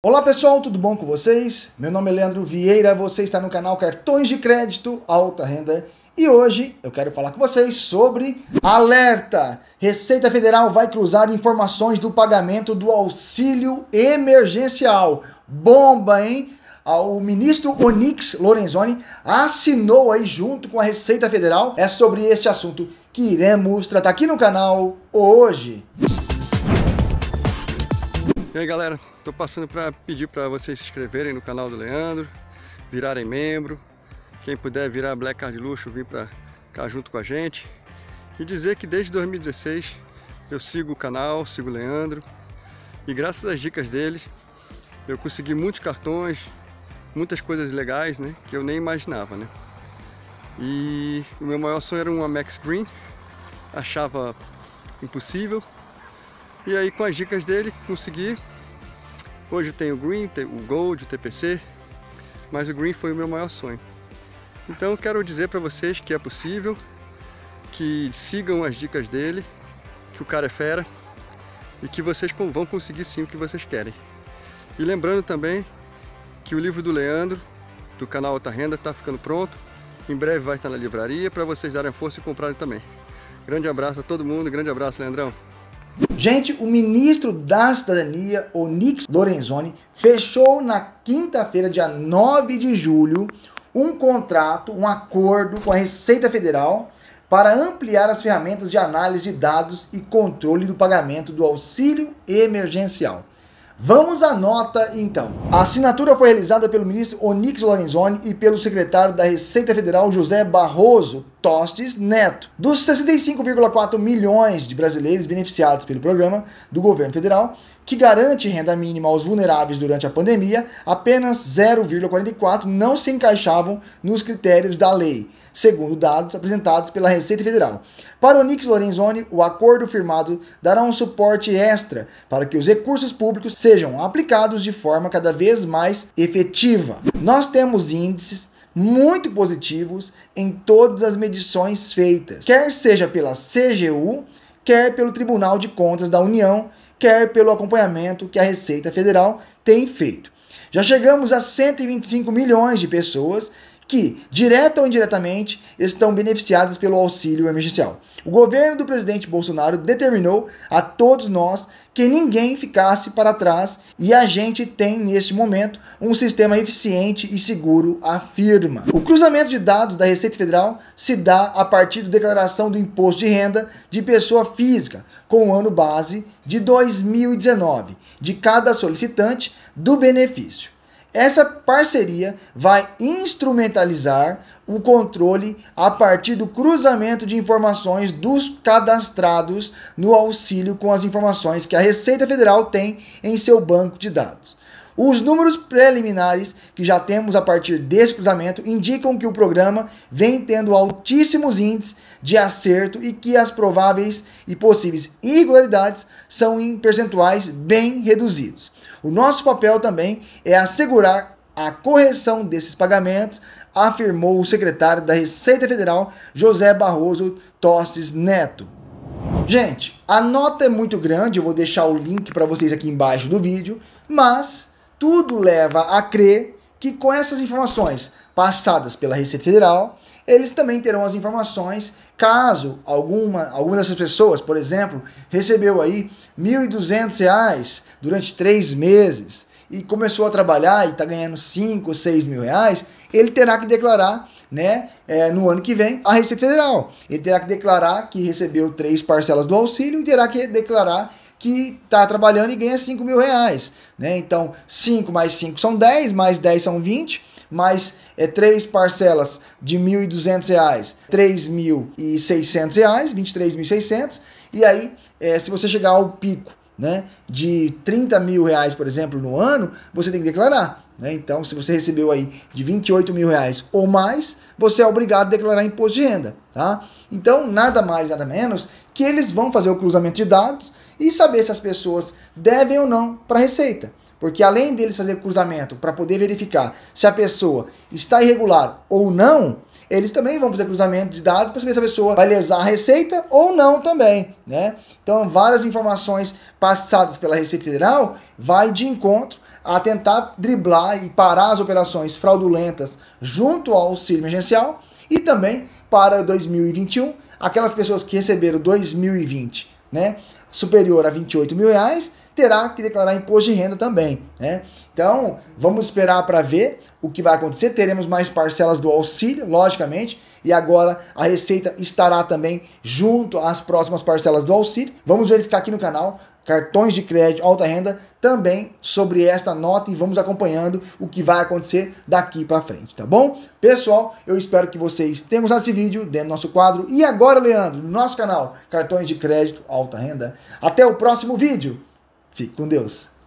Olá pessoal, tudo bom com vocês? Meu nome é Leandro Vieira, você está no canal Cartões de Crédito Alta Renda e hoje eu quero falar com vocês sobre alerta! Receita Federal vai cruzar informações do pagamento do auxílio emergencial. Bomba, hein? Ah, o ministro Onix Lorenzoni assinou aí junto com a Receita Federal. É sobre este assunto que iremos tratar aqui no canal hoje. E aí galera, tô passando para pedir para vocês se inscreverem no canal do Leandro, virarem membro, quem puder virar Black Card Luxo, vir para cá junto com a gente. E dizer que desde 2016 eu sigo o canal, sigo o Leandro, e graças às dicas dele eu consegui muitos cartões, muitas coisas legais, né, que eu nem imaginava, né. E o meu maior sonho era uma Max Green, achava impossível, e aí com as dicas dele consegui. Hoje tem o Green, tem o Gold, o TPC, mas o Green foi o meu maior sonho. Então quero dizer para vocês que é possível, que sigam as dicas dele, que o cara é fera e que vocês vão conseguir sim o que vocês querem. E lembrando também que o livro do Leandro, do canal Alta Renda, está ficando pronto. Em breve vai estar na livraria para vocês darem força e comprarem também. Grande abraço a todo mundo, grande abraço, Leandrão. Gente, o ministro da Cidadania, Onix Lorenzoni, fechou na quinta-feira, dia 9 de julho, um contrato, um acordo com a Receita Federal para ampliar as ferramentas de análise de dados e controle do pagamento do auxílio emergencial. Vamos à nota então. A assinatura foi realizada pelo ministro Onix Lorenzoni e pelo secretário da Receita Federal José Barroso, Tostes Neto. Dos 65,4 milhões de brasileiros beneficiados pelo programa do governo federal, que garante renda mínima aos vulneráveis durante a pandemia, apenas 0,44 não se encaixavam nos critérios da lei, segundo dados apresentados pela Receita Federal. Para o Nix Lorenzoni, o acordo firmado dará um suporte extra para que os recursos públicos sejam aplicados de forma cada vez mais efetiva. Nós temos índices muito positivos em todas as medições feitas, quer seja pela CGU, quer pelo Tribunal de Contas da União, quer pelo acompanhamento que a Receita Federal tem feito. Já chegamos a 125 milhões de pessoas que, direta ou indiretamente, estão beneficiadas pelo auxílio emergencial. O governo do presidente Bolsonaro determinou a todos nós que ninguém ficasse para trás e a gente tem, neste momento, um sistema eficiente e seguro, afirma. O cruzamento de dados da Receita Federal se dá a partir da declaração do imposto de renda de pessoa física, com o ano base de 2019, de cada solicitante do benefício. Essa parceria vai instrumentalizar o controle a partir do cruzamento de informações dos cadastrados no auxílio com as informações que a Receita Federal tem em seu banco de dados. Os números preliminares que já temos a partir desse cruzamento indicam que o programa vem tendo altíssimos índices de acerto e que as prováveis e possíveis irregularidades são em percentuais bem reduzidos. O nosso papel também é assegurar a correção desses pagamentos, afirmou o secretário da Receita Federal, José Barroso Tostes Neto. Gente, a nota é muito grande, eu vou deixar o link para vocês aqui embaixo do vídeo, mas tudo leva a crer que com essas informações passadas pela Receita Federal, eles também terão as informações caso alguma, alguma dessas pessoas, por exemplo, recebeu aí R$ 1.200 durante três meses e começou a trabalhar e está ganhando 5 ou 6 mil reais, ele terá que declarar né, é, no ano que vem a Receita Federal. Ele terá que declarar que recebeu três parcelas do auxílio e terá que declarar que está trabalhando e ganha 5 mil reais. Né? Então, 5 mais 5 são 10, mais 10 são 20, mais é, 3 parcelas de R$ 1.200, R$ 3.600, reais, 23.600. E aí, é, se você chegar ao pico né, de 30 mil reais, por exemplo, no ano, você tem que declarar. Né? Então, se você recebeu aí de 28 mil reais ou mais, você é obrigado a declarar imposto de renda. Tá? Então, nada mais, nada menos que eles vão fazer o cruzamento de dados e saber se as pessoas devem ou não para a Receita. Porque além deles fazer cruzamento para poder verificar se a pessoa está irregular ou não, eles também vão fazer cruzamento de dados para saber se a pessoa vai lesar a receita ou não também, né? Então, várias informações passadas pela Receita Federal vai de encontro a tentar driblar e parar as operações fraudulentas junto ao auxílio emergencial e também para 2021, aquelas pessoas que receberam 2020, né, superior a 28 mil reais, terá que declarar imposto de renda também. Né? Então, vamos esperar para ver o que vai acontecer. Teremos mais parcelas do auxílio, logicamente, e agora a Receita estará também junto às próximas parcelas do auxílio. Vamos verificar aqui no canal cartões de crédito alta renda também sobre esta nota e vamos acompanhando o que vai acontecer daqui para frente, tá bom? Pessoal, eu espero que vocês tenham gostado desse vídeo dentro do nosso quadro. E agora, Leandro, no nosso canal Cartões de Crédito Alta Renda. Até o próximo vídeo! Fique com Deus.